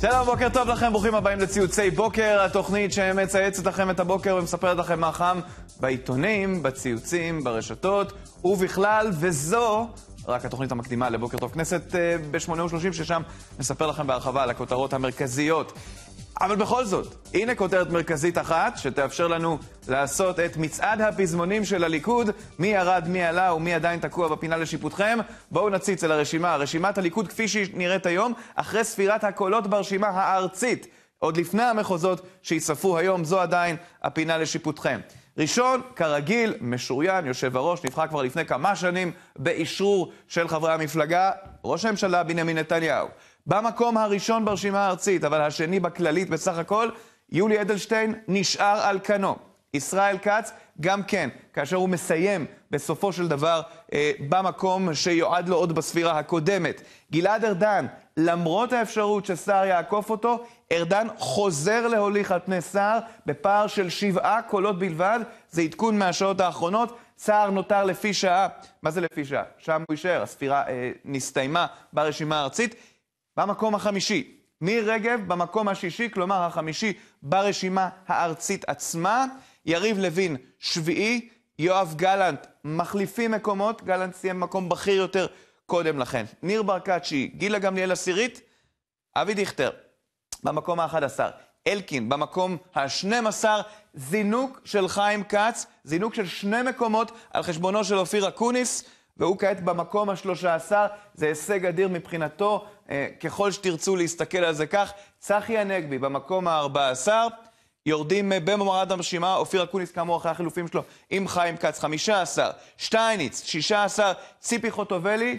שלום, בוקר טוב לכם, ברוכים הבאים לציוצי בוקר, התוכנית שמצייצת לכם את הבוקר ומספרת לכם מה חם בעיתונים, בציוצים, ברשתות ובכלל, וזו רק התוכנית המקדימה לבוקר טוב כנסת אה, ב-8:30, ששם נספר לכם בהרחבה על הכותרות המרכזיות. אבל בכל זאת, הנה כותרת מרכזית אחת שתאפשר לנו לעשות את מצעד הפזמונים של הליכוד, מי ירד, מי עלה ומי עדיין תקוע בפינה לשיפוטכם. בואו נציץ אל הרשימה, רשימת הליכוד כפי שהיא נראית היום, אחרי ספירת הקולות ברשימה הארצית, עוד לפני המחוזות שייספרו היום, זו עדיין הפינה לשיפוטכם. ראשון, כרגיל, משוריין, יושב הראש, נבחר כבר לפני כמה שנים באישרור של חברי המפלגה, ראש הממשלה בנימין נתניהו. במקום הראשון ברשימה הארצית, אבל השני בכללית בסך הכל, יולי אדלשטיין נשאר על כנו. ישראל כץ גם כן, כאשר הוא מסיים בסופו של דבר אה, במקום שיועד לו עוד בספירה הקודמת. גלעד ארדן, למרות האפשרות שסער יעקוף אותו, ארדן חוזר להוליך על פני סער בפער של שבעה קולות בלבד, זה עדכון מהשעות האחרונות. סער נותר לפי שעה, מה זה לפי שעה? שם הוא יישאר, הספירה אה, נסתיימה ברשימה הארצית. במקום החמישי. מירי רגב במקום השישי, כלומר החמישי ברשימה הארצית עצמה. יריב לוין שביעי, יואב גלנט מחליפים מקומות, גלנט סיים מקום בכיר יותר קודם לכן. ניר ברקת שיעי, גילה גמליאל עשירית, אבי דיכטר במקום ה-11, אלקין במקום ה-12, זינוק של חיים כץ, זינוק של שני מקומות על חשבונו של אופיר אקוניס, והוא כעת במקום ה-13, זה הישג אדיר מבחינתו. אה, ככל שתרצו להסתכל על זה כך, צחי הנגבי במקום ה-14, יורדים אה, במורד המשימה, אופיר אקוניס כאמור אחרי החילופים שלו עם חיים כץ 15, שטייניץ 16, ציפי חוטובלי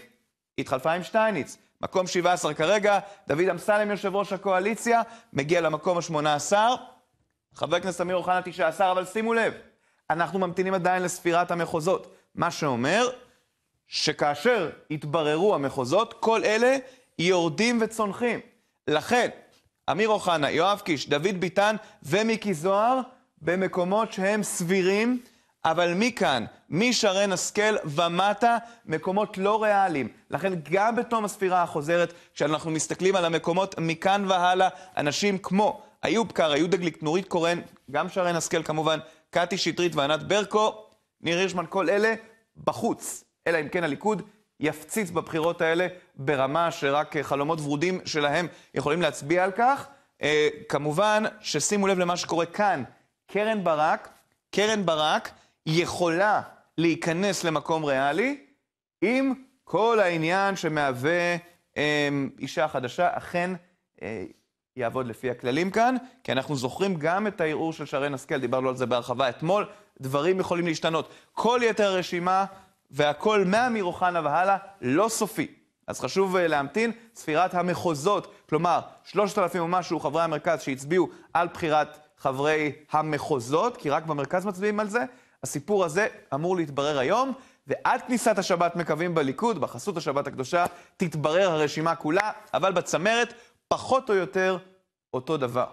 התחלפה עם שטייניץ, מקום 17 כרגע, דוד אמסלם יושב ראש הקואליציה, מגיע למקום ה-18, חבר הכנסת אמיר אוחנה 19, אבל שימו לב, אנחנו ממתינים עדיין לספירת המחוזות, מה שאומר שכאשר יתבררו המחוזות, כל אלה יורדים וצונחים. לכן, אמיר אוחנה, יואב קיש, דוד ביטן ומיקי זוהר, במקומות שהם סבירים, אבל מכאן, משרן השכל ומטה, מקומות לא ריאליים. לכן גם בתום הספירה החוזרת, כשאנחנו מסתכלים על המקומות מכאן והלאה, אנשים כמו איוב קרא, יהודה גליק, נורית קורן, גם שרן השכל כמובן, קטי שטרית וענת ברקו, ניר הירשמן, כל אלה בחוץ. אלא אם כן הליכוד יפציץ בבחירות האלה ברמה שרק אה, חלומות ורודים שלהם יכולים להצביע על כך. אה, כמובן ששימו לב למה שקורה כאן. קרן ברק, קרן ברק יכולה להיכנס למקום ריאלי עם כל העניין שמהווה אה, אישה חדשה, אכן אה, יעבוד לפי הכללים כאן, כי אנחנו זוכרים גם את הערעור של שרן השכל, דיברנו על זה בהרחבה אתמול, דברים יכולים להשתנות. כל יתר הרשימה והכל מאמיר אוחנה והלאה לא סופי. אז חשוב אה, להמתין, ספירת המחוזות, כלומר, 3,000 ומשהו חברי המרכז שהצביעו על בחירת חברי המחוזות, כי רק במרכז מצביעים על זה, הסיפור הזה אמור להתברר היום, ועד כניסת השבת מקווים בליכוד, בחסות השבת הקדושה, תתברר הרשימה כולה, אבל בצמרת, פחות או יותר אותו דבר.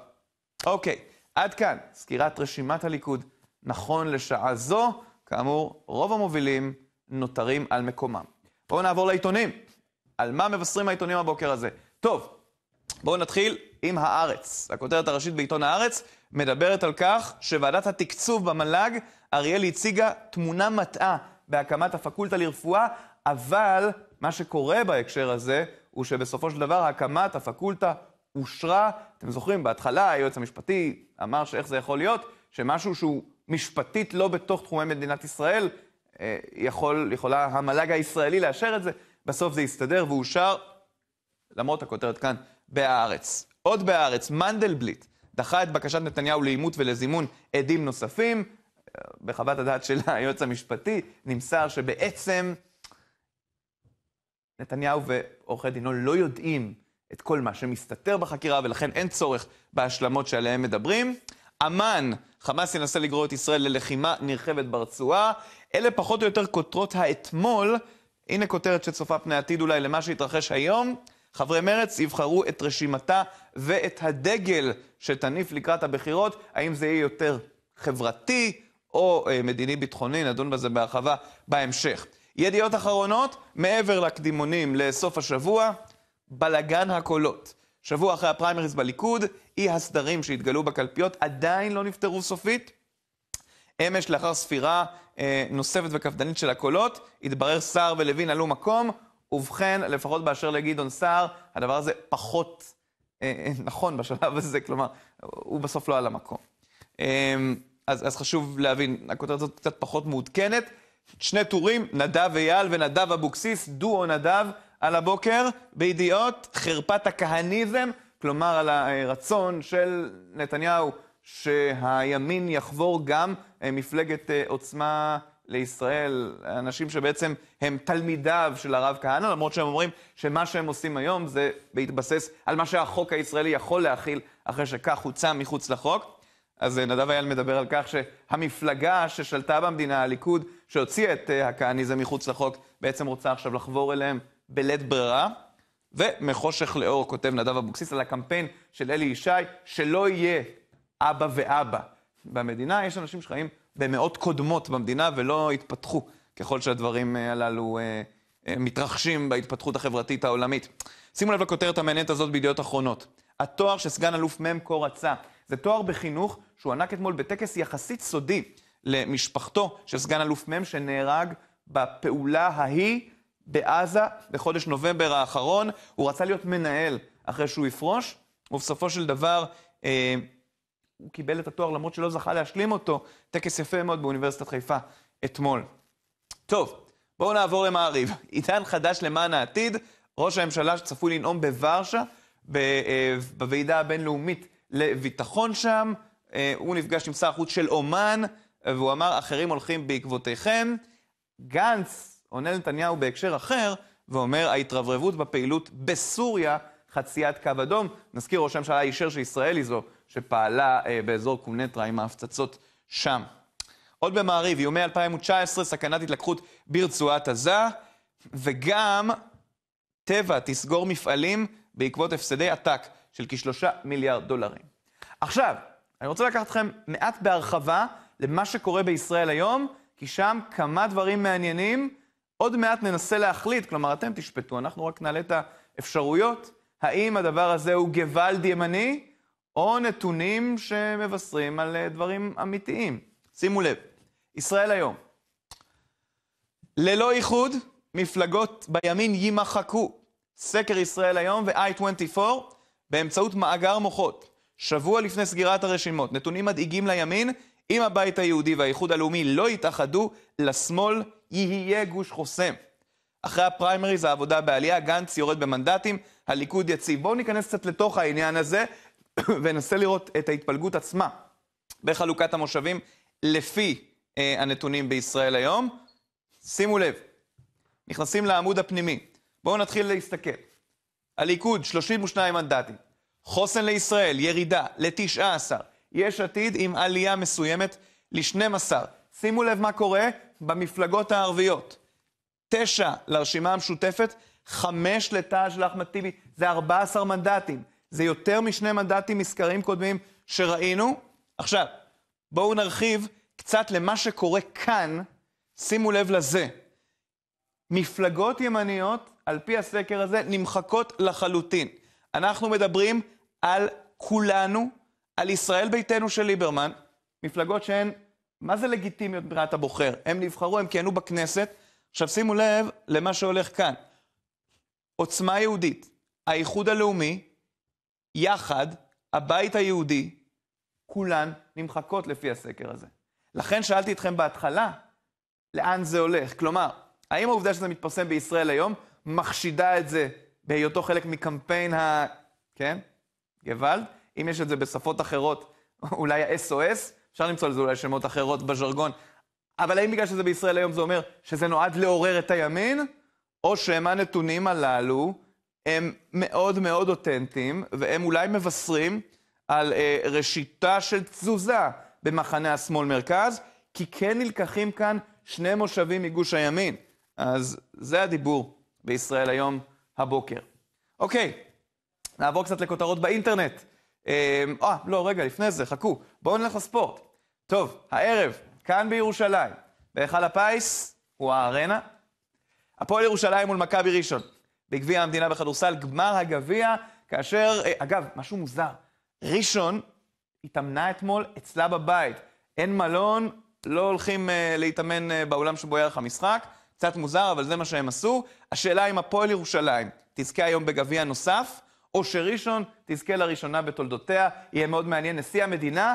אוקיי, עד כאן סקירת רשימת הליכוד נכון לשעה זו. כאמור, רוב המובילים נותרים על מקומם. בואו נעבור לעיתונים. על מה מבשרים העיתונים הבוקר הזה? טוב, בואו נתחיל עם הארץ. הכותרת הראשית בעיתון הארץ מדברת על כך שוועדת התקצוב במל"ג, אריאל הציגה תמונה מטעה בהקמת הפקולטה לרפואה, אבל מה שקורה בהקשר הזה הוא שבסופו של דבר הקמת הפקולטה אושרה. אתם זוכרים, בהתחלה היועץ המשפטי אמר שאיך זה יכול להיות, שמשהו שהוא משפטית לא בתוך תחומי מדינת ישראל, אה, יכול, יכולה המל"ג הישראלי לאשר את זה, בסוף זה יסתדר ואושר, למרות הכותרת כאן, בהארץ. עוד בהארץ, מנדלבליט דחה את בקשת נתניהו לאימות ולזימון עדים נוספים. אה, בחוות הדעת של היועץ המשפטי נמסר שבעצם נתניהו ועורכי דינו לא יודעים את כל מה שמסתתר בחקירה, ולכן אין צורך בהשלמות שעליהן מדברים. אמ"ן חמאס ינסה לגרור את ישראל ללחימה נרחבת ברצועה. אלה פחות או יותר כותרות האתמול. הנה כותרת שצופה פני עתיד אולי למה שהתרחש היום. חברי מרץ יבחרו את רשימתה ואת הדגל שתניף לקראת הבחירות. האם זה יהיה יותר חברתי או אה, מדיני-ביטחוני? נדון בזה בהרחבה בהמשך. ידיעות אחרונות, מעבר לקדימונים לסוף השבוע, בלגן הקולות. שבוע אחרי הפריימריז בליכוד, אי הסדרים שהתגלו בקלפיות עדיין לא נפתרו סופית. אמש, לאחר ספירה אה, נוספת וקפדנית של הקולות, התברר סער ולוין עלו מקום, ובכן, לפחות באשר לגדעון סער, הדבר הזה פחות אה, אה נכון בשלב הזה, כלומר, הוא בסוף לא על המקום. אה, אז, אז חשוב להבין, הכותרת הזאת קצת פחות מעודכנת. שני טורים, נדב אייל ונדב אבוקסיס, דואו נדב. על הבוקר בידיעות חרפת הכהניזם, כלומר על הרצון של נתניהו שהימין יחבור גם אה, מפלגת אה, עוצמה לישראל, אנשים שבעצם הם תלמידיו של הרב כהנא, למרות שהם אומרים שמה שהם עושים היום זה בהתבסס על מה שהחוק הישראלי יכול להכיל אחרי שכך הוצא מחוץ לחוק. אז אה, נדב אייל מדבר על כך שהמפלגה ששלטה במדינה, הליכוד, שהוציאה את הכהניזם מחוץ לחוק, בעצם רוצה עכשיו לחבור אליהם בלית ברירה. ומחושך לאור, כותב נדב אבוקסיס על הקמפיין של אלי ישי, שלא יהיה אבא ואבא. במדינה יש אנשים שחיים במאות קודמות במדינה ולא התפתחו ככל שהדברים אה, הללו אה, אה, מתרחשים בהתפתחות החברתית העולמית. שימו לב לכותרת המעניינת הזאת בידיעות אחרונות. התואר שסגן אלוף מ' כה רצה, זה תואר בחינוך שהוענק אתמול בטקס יחסית סודי למשפחתו של סגן אלוף מ' שנהרג בפעולה ההיא בעזה בחודש נובמבר האחרון. הוא רצה להיות מנהל אחרי שהוא יפרוש, ובסופו של דבר אה, הוא קיבל את התואר למרות שלא זכה להשלים אותו. טקס יפה מאוד באוניברסיטת חיפה אתמול. טוב, בואו נעבור למעריב. עידן חדש למען העתיד, ראש הממשלה שצפוי לנאום בוורשה, אה, בוועידה הבינלאומית לביטחון שם. אה, הוא נפגש עם שר החוץ של אומן, והוא אמר, אחרים הולכים בעקבותיכם. גנץ עונה נתניהו בהקשר אחר, ואומר, ההתרברבות בפעילות בסוריה, חציית קו אדום. נזכיר, ראש הממשלה אישר שישראל היא זו שפעלה אה, באזור קונטרה עם ההפצצות שם. עוד במעריב, איומי 2019, סכנת התלקחות ברצועת עזה, וגם טבע תסגור מפעלים בעקבות הפסדי עתק של כשלושה מיליארד דולרים. עכשיו, אני רוצה לקחת אתכם מעט בהרחבה למה שקורה בישראל היום, כי שם כמה דברים מעניינים עוד מעט ננסה להחליט, כלומר, אתם תשפטו, אנחנו רק נעלה את האפשרויות, האם הדבר הזה הוא גוואלד ימני, או נתונים שמבשרים על אה, דברים אמיתיים. שימו לב, ישראל היום. ללא איחוד, מפלגות בימין יימחקו. סקר ישראל היום ו-i24 באמצעות מאגר מוחות. שבוע לפני סגירת הרשימות, נתונים מדאיגים לימין, אם הבית היהודי והאיחוד הלאומי לא יתאחדו, לשמאל יהיה גוש חוסם. אחרי הפריימריז העבודה בעלייה, גנץ יורד במנדטים, הליכוד יציב. בואו ניכנס קצת לתוך העניין הזה וננסה לראות את ההתפלגות עצמה בחלוקת המושבים לפי אה, הנתונים בישראל היום. שימו לב, נכנסים לעמוד הפנימי. בואו נתחיל להסתכל. הליכוד, 32 מנדטים. חוסן לישראל, ירידה ל-19. יש עתיד עם עלייה מסוימת ל-12. שימו לב מה קורה במפלגות הערביות. תשע לרשימה המשותפת, חמש של אחמד טיבי, זה 14 מנדטים. זה יותר משני מנדטים מסקרים קודמים שראינו. עכשיו, בואו נרחיב קצת למה שקורה כאן, שימו לב לזה. מפלגות ימניות, על פי הסקר הזה, נמחקות לחלוטין. אנחנו מדברים על כולנו, על ישראל ביתנו של ליברמן, מפלגות שהן מה זה לגיטימיות בריאת הבוחר? הם נבחרו, הם כיהנו בכנסת. עכשיו שימו לב למה שהולך כאן. עוצמה יהודית, האיחוד הלאומי, יחד, הבית היהודי, כולן נמחקות לפי הסקר הזה. לכן שאלתי אתכם בהתחלה, לאן זה הולך? כלומר, האם העובדה שזה מתפרסם בישראל היום מחשידה את זה בהיותו חלק מקמפיין ה... כן? גוואלד? אם יש את זה בשפות אחרות, אולי ה-SOS, אפשר למצוא לזה אולי שמות אחרות בז'רגון, אבל האם בגלל שזה בישראל היום זה אומר שזה נועד לעורר את הימין, או שמא הנתונים הללו הם מאוד מאוד אותנטיים, והם אולי מבשרים על אה, ראשיתה של תזוזה במחנה השמאל-מרכז, כי כן נלקחים כאן שני מושבים מגוש הימין. אז זה הדיבור בישראל היום הבוקר. אוקיי, נעבור קצת לכותרות באינטרנט. אה, אה לא, רגע, לפני זה, חכו, בואו נלך לספורט. טוב, הערב, כאן בירושלים, בהיכל הפיס הוא הארנה. הפועל ירושלים מול מכבי ראשון, בגביע המדינה בכדורסל, גמר הגביע, כאשר, אה, אגב, משהו מוזר, ראשון התאמנה אתמול אצלה בבית. אין מלון, לא הולכים אה, להתאמן אה, באולם שבו יהיה לך משחק. קצת מוזר, אבל זה מה שהם עשו. השאלה אם הפועל ירושלים תזכה היום בגביע נוסף, או שראשון תזכה לראשונה בתולדותיה. יהיה מאוד מעניין. נשיא המדינה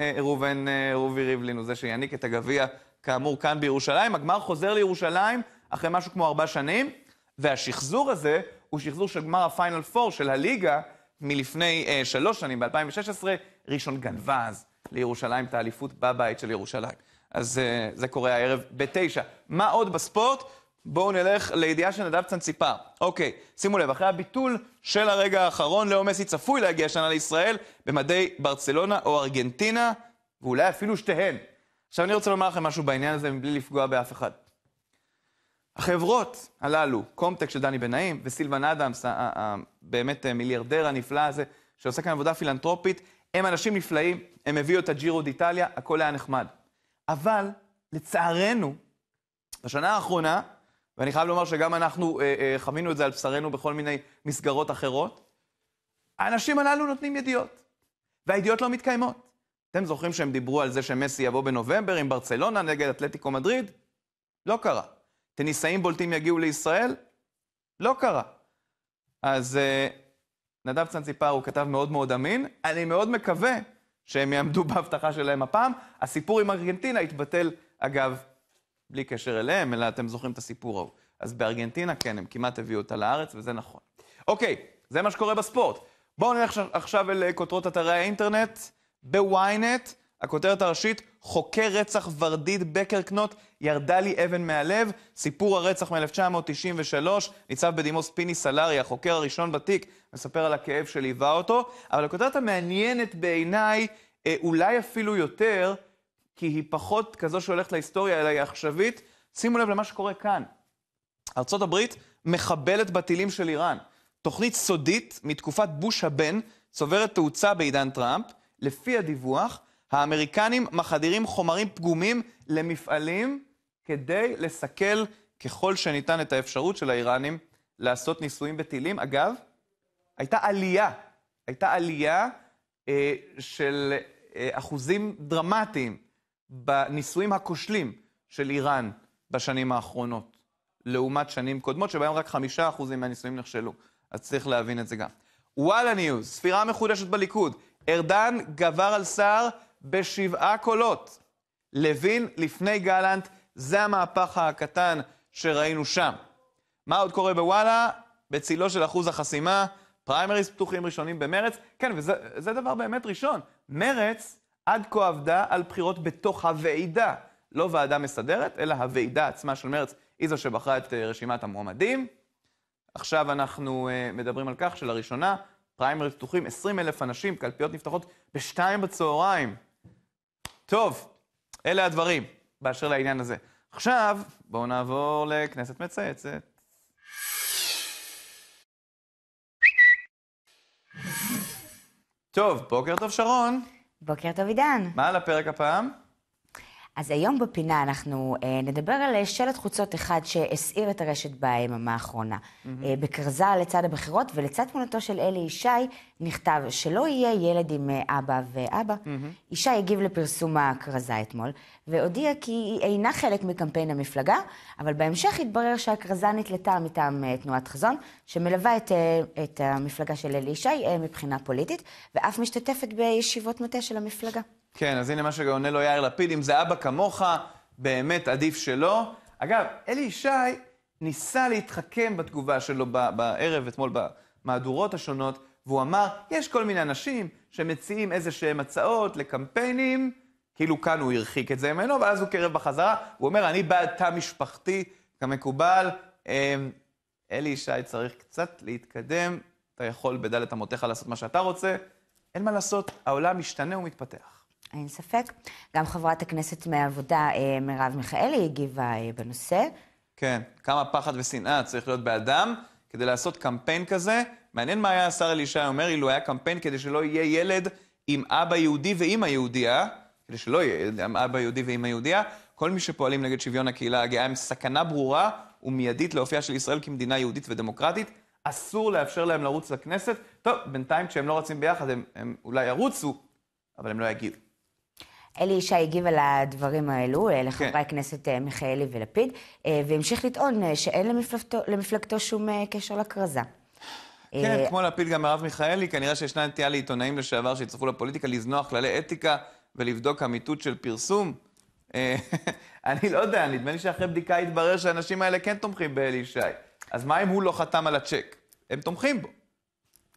אה, ראובן אה, רובי ריבלין הוא זה שיעניק את הגביע, כאמור, כאן בירושלים. הגמר חוזר לירושלים אחרי משהו כמו ארבע שנים, והשחזור הזה הוא שחזור של גמר הפיינל פור של הליגה מלפני אה, שלוש שנים, ב-2016. ראשון גנבה אז לירושלים את האליפות בבית של ירושלים. אז אה, זה קורה הערב בתשע. מה עוד בספורט? בואו נלך לידיעה של נדב צנציפר. אוקיי, שימו לב, אחרי הביטול של הרגע האחרון, לאו מסי צפוי להגיע שנה לישראל במדי ברצלונה או ארגנטינה, ואולי אפילו שתיהן. עכשיו אני רוצה לומר לכם משהו בעניין הזה מבלי לפגוע באף אחד. החברות הללו, קומטק של דני בנאים וסילבן אדמס, באמת אה, מיליארדר הנפלא הזה, שעושה כאן עבודה פילנטרופית, הם אנשים נפלאים, הם הביאו את הג'ירו דיטליה, הכל היה נחמד. אבל, לצערנו, בשנה האחרונה, ואני חייב לומר שגם אנחנו אה, אה, חווינו את זה על בשרנו בכל מיני מסגרות אחרות. האנשים הללו נותנים ידיעות, והידיעות לא מתקיימות. אתם זוכרים שהם דיברו על זה שמסי יבוא בנובמבר עם ברצלונה נגד אתלטיקו מדריד? לא קרה. טניסאים בולטים יגיעו לישראל? לא קרה. אז אה, נדב צנציפר הוא כתב מאוד מאוד אמין, אני מאוד מקווה שהם יעמדו בהבטחה שלהם הפעם. הסיפור עם ארגנטינה התבטל, אגב, בלי קשר אליהם, אלא אתם זוכרים את הסיפור ההוא. אז בארגנטינה, כן, הם כמעט הביאו אותה לארץ, וזה נכון. אוקיי, זה מה שקורה בספורט. בואו נלך עכשיו אל אה, כותרות אתרי האינטרנט. בוויינט, הכותרת הראשית, חוקר רצח ורדית בקרקנוט, ירדה לי אבן מהלב, סיפור הרצח מ-1993, ניצב בדימוס פיני סלארי, החוקר הראשון בתיק, מספר על הכאב שליווה אותו, אבל הכותרת המעניינת בעיניי, אה, אולי אפילו יותר, כי היא פחות כזו שהולכת להיסטוריה, אלא היא עכשווית. שימו לב למה שקורה כאן. ארה"ב מחבלת בטילים של איראן. תוכנית סודית מתקופת בוש הבן צוברת תאוצה בעידן טראמפ. לפי הדיווח, האמריקנים מחדירים חומרים פגומים למפעלים כדי לסכל ככל שניתן את האפשרות של האיראנים לעשות ניסויים בטילים. אגב, הייתה עלייה, הייתה עלייה אה, של אה, אחוזים דרמטיים בניסויים הכושלים של איראן בשנים האחרונות, לעומת שנים קודמות, שבהם רק חמישה אחוזים מהניסויים נכשלו. אז צריך להבין את זה גם. וואלה ניוז, ספירה מחודשת בליכוד. ארדן גבר על סער בשבעה קולות. לוין לפני גלנט, זה המהפך הקטן שראינו שם. מה עוד קורה בוואלה? בצילו של אחוז החסימה, פריימריז פתוחים ראשונים במרץ. כן, וזה דבר באמת ראשון. מרץ עד כה עבדה על בחירות בתוך הוועידה, לא ועדה מסדרת, אלא הוועידה עצמה של מרץ היא זו שבחרה את אה, רשימת המועמדים. עכשיו אנחנו אה, מדברים על כך שלראשונה פריימריז פתוחים 20 אלף אנשים, קלפיות נפתחות בשתיים בצהריים. טוב, אלה הדברים באשר לעניין הזה. עכשיו, בואו נעבור לכנסת מצייצת. טוב, בוקר טוב שרון. בוקר טוב, עידן. מה על הפרק הפעם? אז היום בפינה אנחנו אה, נדבר על אה, שלט חוצות אחד שהסעיר את הרשת ביממה האחרונה. Mm-hmm. אה, בכרזה לצד הבחירות ולצד תמונתו של אלי ישי, נכתב שלא יהיה ילד עם אה, אבא ואבא. Mm-hmm. ישי הגיב לפרסום ההכרזה אתמול, והודיע כי היא אינה חלק מקמפיין המפלגה, אבל בהמשך התברר שההכרזה נתלתה מטעם אה, תנועת חזון, שמלווה את, אה, את המפלגה של אלי ישי מבחינה פוליטית, ואף משתתפת בישיבות מטה של המפלגה. כן, אז הנה מה שעונה לו יאיר לפיד, אם זה אבא כמוך, באמת עדיף שלא. אגב, אלי ישי ניסה להתחכם בתגובה שלו בערב, אתמול במהדורות השונות, והוא אמר, יש כל מיני אנשים שמציעים איזה שהם הצעות לקמפיינים, כאילו כאן הוא הרחיק את זה ממנו, ואז הוא קרב בחזרה, הוא אומר, אני בעד תא משפחתי, כמקובל. אמ, אלי ישי צריך קצת להתקדם, אתה יכול בדלת אמותיך לעשות מה שאתה רוצה. אין מה לעשות, העולם משתנה ומתפתח. אין ספק. גם חברת הכנסת מהעבודה, אה, מרב מיכאלי, הגיבה אה, בנושא. כן, כמה פחד ושנאה צריך להיות באדם כדי לעשות קמפיין כזה. מעניין מה היה השר אלישע אומר אילו היה קמפיין כדי שלא יהיה ילד עם אבא יהודי ואימא יהודייה, כדי שלא יהיה ילד עם אבא יהודי ואימא יהודייה, כל מי שפועלים נגד שוויון הקהילה הגאה הם סכנה ברורה ומיידית לאופייה של ישראל כמדינה יהודית ודמוקרטית. אסור לאפשר להם לרוץ לכנסת. טוב, בינתיים כשהם לא רצים ביחד הם, הם אולי ירוצו, אבל הם לא יגיעו. אלי ישי הגיב על הדברים האלו אה, כן. לחברי כן. הכנסת אה, מיכאלי ולפיד, אה, והמשיך לטעון שאין למפלגתו, למפלגתו שום קשר לכרזה. כן, אה, כמו להפיל גם מרב מיכאלי, כנראה שישנה נטייה לעיתונאים לשעבר שהצטרפו לפוליטיקה לזנוח כללי אתיקה ולבדוק אמיתות של פרסום. אה, אני לא יודע, נדמה לי שאחרי בדיקה התברר שהאנשים האלה כן תומכים באלי ישי. אז מה אם הוא לא חתם על הצ'ק? הם תומכים בו.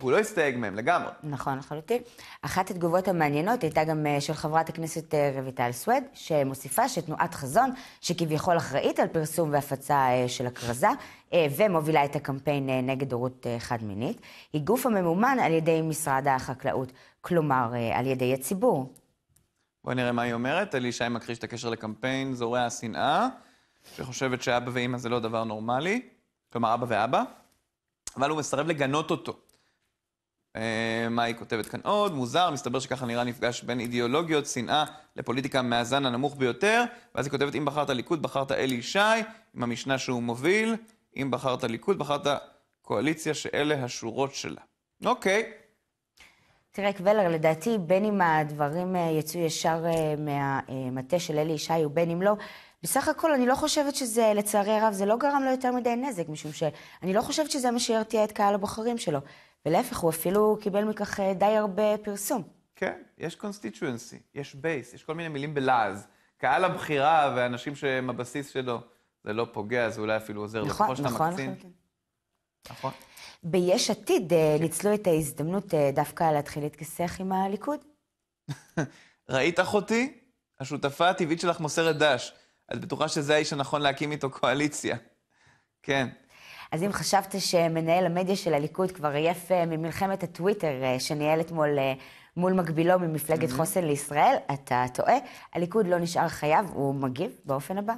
הוא לא הסתייג מהם לגמרי. נכון, לחלוטין. אחת התגובות המעניינות הייתה גם אה, של חברת הכנסת אה, רויטל סווד, שמוסיפה שתנועת חזון, שכביכול אחראית על פרסום והפצה אה, של הכרזה, ומובילה את הקמפיין נגד הורות חד-מינית, היא גוף הממומן על ידי משרד החקלאות, כלומר, על ידי הציבור. בואי נראה מה היא אומרת. אלי ישי מכחיש את הקשר לקמפיין זורע השנאה, שחושבת שאבא ואימא זה לא דבר נורמלי, כלומר, אבא ואבא, אבל הוא מסרב לגנות אותו. אה, מה היא כותבת כאן עוד? מוזר, מסתבר שככה נראה נפגש בין אידיאולוגיות, שנאה לפוליטיקה מהזן הנמוך ביותר. ואז היא כותבת, אם בחרת ליכוד, בחרת אלי ישי, עם המשנה שהוא מוביל. אם בחרת ליכוד, בחרת קואליציה שאלה השורות שלה. אוקיי. תראה, קבלר, לדעתי, בין אם הדברים אה, יצאו ישר אה, מהמטה של אלי ישי ובין אם לא, בסך הכל אני לא חושבת שזה, לצערי הרב, זה לא גרם לו יותר מדי נזק, משום שאני לא חושבת שזה מה שירתיע את קהל הבוחרים שלו. ולהפך, הוא אפילו קיבל מכך אה, די הרבה פרסום. כן, יש קונסטיטואנסי, יש בייס, יש כל מיני מילים בלעז. קהל הבחירה ואנשים שהם הבסיס שלו, זה לא פוגע, זה אולי אפילו עוזר נכון, לכל כמו נכון, שאתה מקצין. נכון, נכון. נכון. ביש עתיד אה, כן. ניצלו את ההזדמנות אה, דווקא להתחיל להתכסח עם הליכוד. ראית אחותי? השותפה הטבעית שלך מוסרת דש. את בטוחה שזה האיש הנכון להקים איתו קואליציה. כן, אז אם חשבת שמנהל המדיה של הליכוד כבר עייף אה, ממלחמת הטוויטר אה, שניהל אתמול אה, מול מקבילו ממפלגת mm-hmm. חוסן לישראל, אתה טועה. הליכוד לא נשאר חייב, הוא מגיב באופן הבא.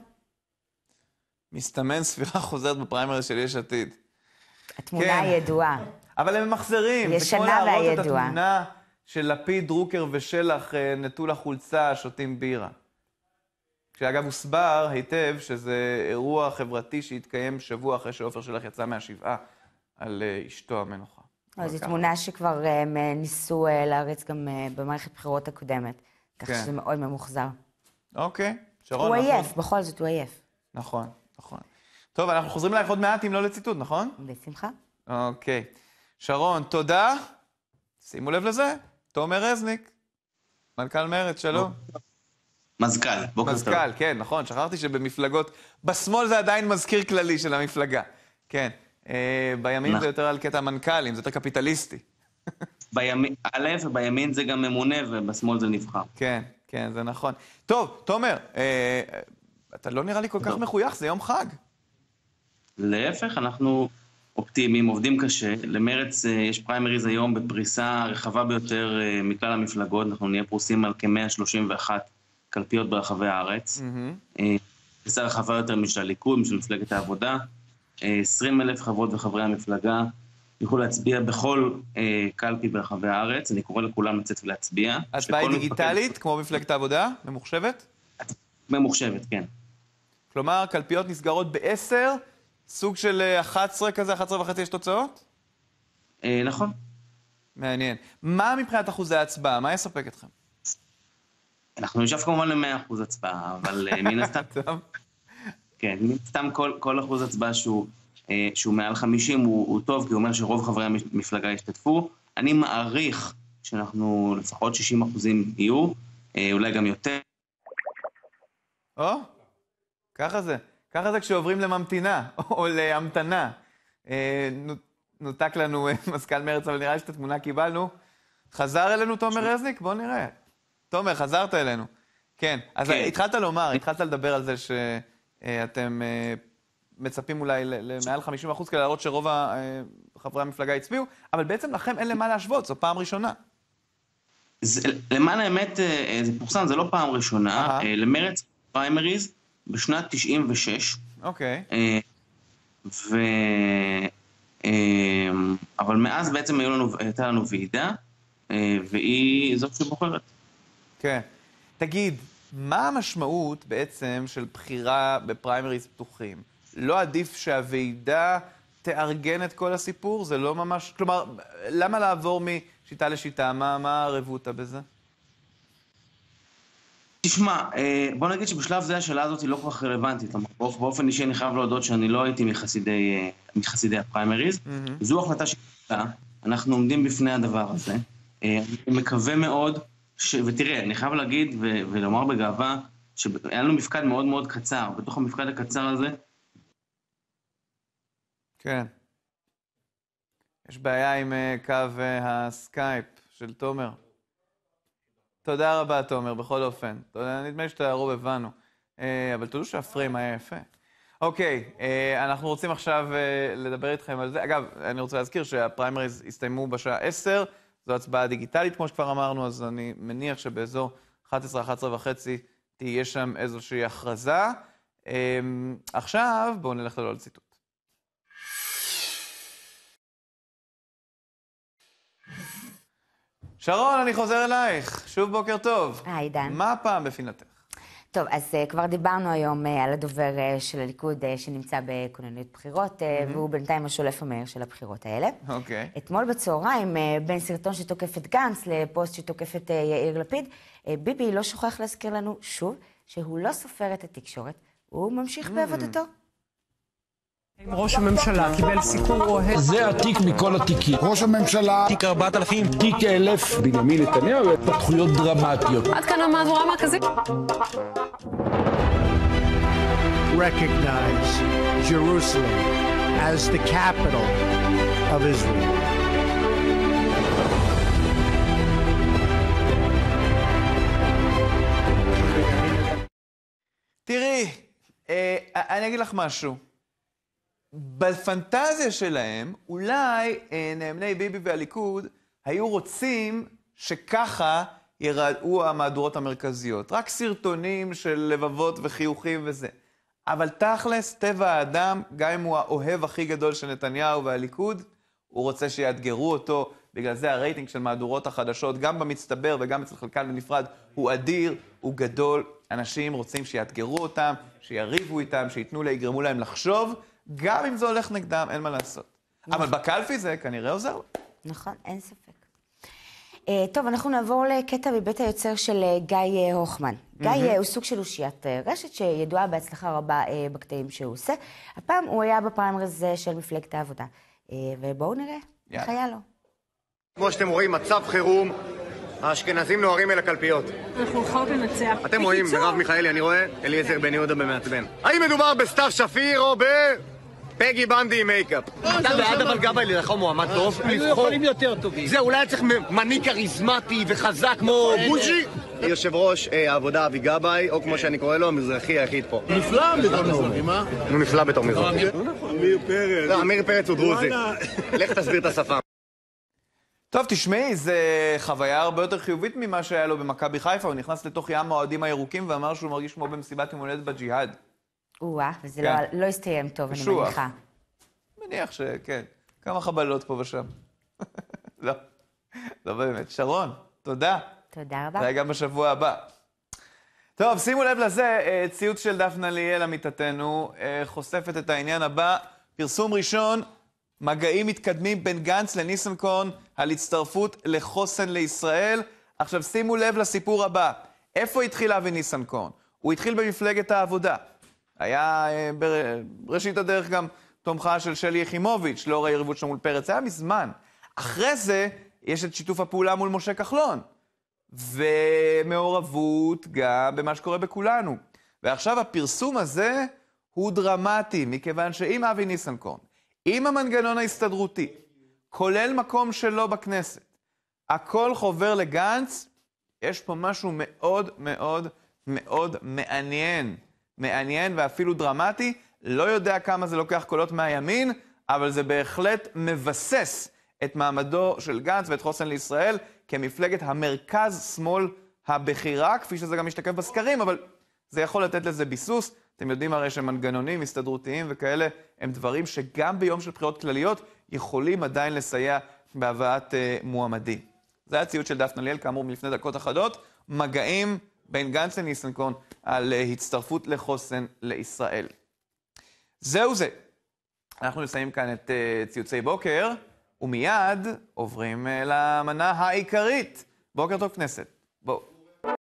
מסתמן ספירה חוזרת בפריימריז של יש עתיד. התמונה כן. הידועה. אבל הם ממחזרים. ישנה והידועה. זה כמו להראות את התמונה של לפיד, דרוקר ושלח נטול החולצה, שותים בירה. כשאגב הוסבר היטב שזה אירוע חברתי שהתקיים שבוע אחרי שעופר שלח יצא מהשבעה על אה, אשתו המנוחה. אז זו תמונה שכבר הם אה, ניסו אה, להריץ גם במערכת בחירות הקודמת, כן. כך שזה מאוד ממוחזר. אוקיי, שרון. הוא עייף, נכון. בכל זאת הוא עייף. נכון, נכון. טוב, אנחנו חוזרים אלייך עוד מעט, אם לא לציטוט, נכון? בשמחה. אוקיי. שרון, תודה. שימו לב לזה, תומר רזניק, מנכ"ל מרצ, שלום. מזכ"ל, בוקר טוב. מזכ"ל, כן, נכון, שכחתי שבמפלגות... בשמאל זה עדיין מזכיר כללי של המפלגה. כן. אה, בימין נכון. זה יותר על קטע מנכ"לים, זה יותר קפיטליסטי. א', בימין זה גם ממונה, ובשמאל זה נבחר. כן, כן, זה נכון. טוב, תומר, אה, אתה לא נראה לי כל כך לא. מחוייך, זה יום חג. להפך, אנחנו אופטימיים, עובדים קשה. למרץ אה, יש פריימריז היום בפריסה רחבה ביותר אה, מכלל המפלגות, אנחנו נהיה פרוסים על כ-131 קלפיות ברחבי הארץ. פריסה אה, רחבה יותר משל הליכוד, משל מפלגת העבודה. 20 אה, אלף חברות וחברי המפלגה יוכלו להצביע בכל אה, קלפי ברחבי הארץ. אני קורא לכולם לצאת ולהצביע. הצבעה היא דיגיטלית, כמו מפלגת העבודה? ממוחשבת? ממוחשבת, כן. כלומר, קלפיות נסגרות ב-10, סוג של 11 כזה, 11 וחצי יש תוצאות? נכון. מעניין. מה מבחינת אחוזי ההצבעה? מה יספק אתכם? אנחנו נשאף כמובן ל-100% אחוז הצבעה, אבל אה, מן הסתם... כן, מן הסתם כל, כל אחוז הצבעה שהוא, אה, שהוא מעל 50 הוא, הוא טוב, כי הוא אומר שרוב חברי המפלגה ישתתפו. אני מעריך שאנחנו לפחות 60 אחוזים יהיו, אה, אולי גם יותר. או, ככה זה. ככה זה כשעוברים לממתינה, או להמתנה. נותק לנו מזכ"ל מרץ, אבל נראה לי שאת התמונה קיבלנו. חזר אלינו תומר רזניק, בואו נראה. תומר, חזרת אלינו. כן, אז כן. התחלת לומר, התחלת לדבר על זה שאתם אה, מצפים אולי למעל 50 אחוז כדי להראות שרוב אה, חברי המפלגה הצביעו, אבל בעצם לכם אין למה להשוות, זו פעם ראשונה. זה, למען האמת, אה, זה פורסם, זה לא פעם ראשונה. uh למרץ פריימריז בשנת 96. אוקיי. Okay. ו... אבל מאז בעצם לנו, הייתה לנו ועידה, והיא זאת שבוחרת. כן. תגיד, מה המשמעות בעצם של בחירה בפריימריז פתוחים? לא עדיף שהוועידה תארגן את כל הסיפור? זה לא ממש... כלומר, למה לעבור משיטה לשיטה? מה, מה הרבותא בזה? תשמע, אה, בוא נגיד שבשלב זה השאלה הזאת היא לא כל כך רלוונטית. באופן אישי אני חייב להודות שאני לא הייתי מחסידי, אה, מחסידי הפריימריז. Mm-hmm. זו החלטה שקיבלה, אנחנו עומדים בפני הדבר הזה. אה, אני מקווה מאוד ש... ותראה, אני חייב להגיד ו... ולומר בגאווה, שהיה לנו מפקד מאוד מאוד קצר, בתוך המפקד הקצר הזה... כן. יש בעיה עם uh, קו uh, הסקייפ של תומר. תודה רבה, תומר, בכל אופן. תודה, נדמה לי שאת הרוב הבנו. אה, אבל תודו שהפריים היה יפה. אוקיי, okay, uh, אנחנו רוצים עכשיו uh, לדבר איתכם על זה. אגב, אני רוצה להזכיר שהפריימריז הסתיימו בשעה 10. זו הצבעה דיגיטלית, כמו שכבר אמרנו, אז אני מניח שבאזור 11, 11 וחצי תהיה שם איזושהי הכרזה. אמ, עכשיו, בואו נלך ללא לציטוט. שרון, אני חוזר אלייך. שוב בוקר טוב. היי, דן. מה הפעם בפינתך? טוב, אז uh, כבר דיברנו היום uh, על הדובר uh, של הליכוד uh, שנמצא בכוננות בחירות, uh, mm-hmm. והוא בינתיים השולף המהיר של הבחירות האלה. אוקיי. Okay. אתמול בצהריים, uh, בין סרטון שתוקף את גנץ לפוסט שתוקף את uh, יאיר לפיד, uh, ביבי לא שוכח להזכיר לנו שוב שהוא לא סופר את התקשורת, הוא ממשיך mm-hmm. בעבודתו. אם ראש הממשלה קיבל סיקור אוהד... זה התיק מכל התיקים. ראש הממשלה... תיק 4000. תיק 1000. בנימין נתניהו, התפתחויות דרמטיות. עד כאן המהדורה המרכזית. תראי, אה, אני אגיד לך משהו. בפנטזיה שלהם, אולי אה, נאמני ביבי והליכוד היו רוצים שככה ייראו המהדורות המרכזיות. רק סרטונים של לבבות וחיוכים וזה. אבל תכלס, טבע האדם, גם אם הוא האוהב הכי גדול של נתניהו והליכוד, הוא רוצה שיאתגרו אותו. בגלל זה הרייטינג של מהדורות החדשות, גם במצטבר וגם אצל חלקן בנפרד, הוא אדיר, הוא גדול. אנשים רוצים שיאתגרו אותם, שיריבו איתם, שייתנו, יגרמו להם לחשוב, גם אם זה הולך נגדם, אין מה לעשות. נכון. אבל בקלפי זה כנראה עוזר לו. נכון, אין ספק. Uh, טוב, אנחנו נעבור לקטע מבית היוצר של uh, גיא uh, הוכמן. Mm-hmm. גיא uh, הוא סוג של אושיית uh, רשת שידועה בהצלחה רבה uh, בקטעים שהוא עושה. הפעם הוא היה בפריימריז של מפלגת העבודה. Uh, ובואו נראה yeah. איך היה לו. כמו שאתם רואים, מצב חירום, האשכנזים נוהרים אל הקלפיות. אנחנו הולכות לנצח. אתם רואים, מרב מיכאלי, אני רואה, אליעזר בן יהודה במעצבן. האם מדובר בסתיו שפיר או ב... פגי בנדי עם מייקאפ. לא, אתה לא בעד אבל גבאי נכון מועמד אה, טוב? היו יכולים יותר טובים. זה אולי צריך מנהיג כריזמטי וחזק כמו נכון. בוז'י? יושב ראש אה, העבודה אבי גבאי, או כמו שאני קורא לו, המזרחי היחיד פה. נפלא בתור מזרחי, מה? הוא נפלא בתור מזרחי. עמיר לא, פרץ. לא, עמיר פרץ הוא דרוזי. לך תסביר את השפה. טוב, תשמעי, זו חוויה הרבה יותר חיובית ממה שהיה לו במכבי חיפה. הוא נכנס לתוך ים האוהדים הירוקים ואמר שהוא מרגיש כמו במסיבת יום הולדת בג'יהאד. או-אה, וזה לא כן. לא, לא הסתיים טוב, קשוח. אני מניחה. מניח שכן. כמה חבלות פה ושם. לא, לא באמת. שרון, תודה. תודה רבה. זה גם בשבוע הבא. טוב, שימו לב לזה, אה, ציוץ של דפנה ליאל עמיתתנו, אה, חושפת את העניין הבא. פרסום ראשון, מגעים מתקדמים בין גנץ לניסנקורן על הצטרפות לחוסן לישראל. עכשיו שימו לב לסיפור הבא. איפה התחיל אבי ניסנקורן? הוא התחיל במפלגת העבודה. היה אה, בראשית הדרך גם תומכה של שלי יחימוביץ', לאור היריבות שלו מול פרץ, היה מזמן. אחרי זה, יש את שיתוף הפעולה מול משה כחלון. ומעורבות גם במה שקורה בכולנו. ועכשיו הפרסום הזה הוא דרמטי, מכיוון שאם אבי ניסנקורן, עם המנגנון ההסתדרותי, כולל מקום שלו בכנסת, הכל חובר לגנץ, יש פה משהו מאוד מאוד מאוד מעניין. מעניין ואפילו דרמטי. לא יודע כמה זה לוקח קולות מהימין, אבל זה בהחלט מבסס את מעמדו של גנץ ואת חוסן לישראל כמפלגת המרכז-שמאל הבכירה, כפי שזה גם משתקף בסקרים, אבל זה יכול לתת לזה ביסוס. אתם יודעים הרי שמנגנונים הסתדרותיים וכאלה הם דברים שגם ביום של בחירות כלליות יכולים עדיין לסייע בהבאת uh, מועמדים. זה היה ציוד של דפנה ליאל, כאמור, מלפני דקות אחדות. מגעים בין גנץ לניסנקורן על אה, הצטרפות לחוסן לישראל. זהו זה. אנחנו נסיים כאן את uh, ציוצי בוקר, ומיד עוברים uh, למנה העיקרית. בוקר טוב כנסת. בואו.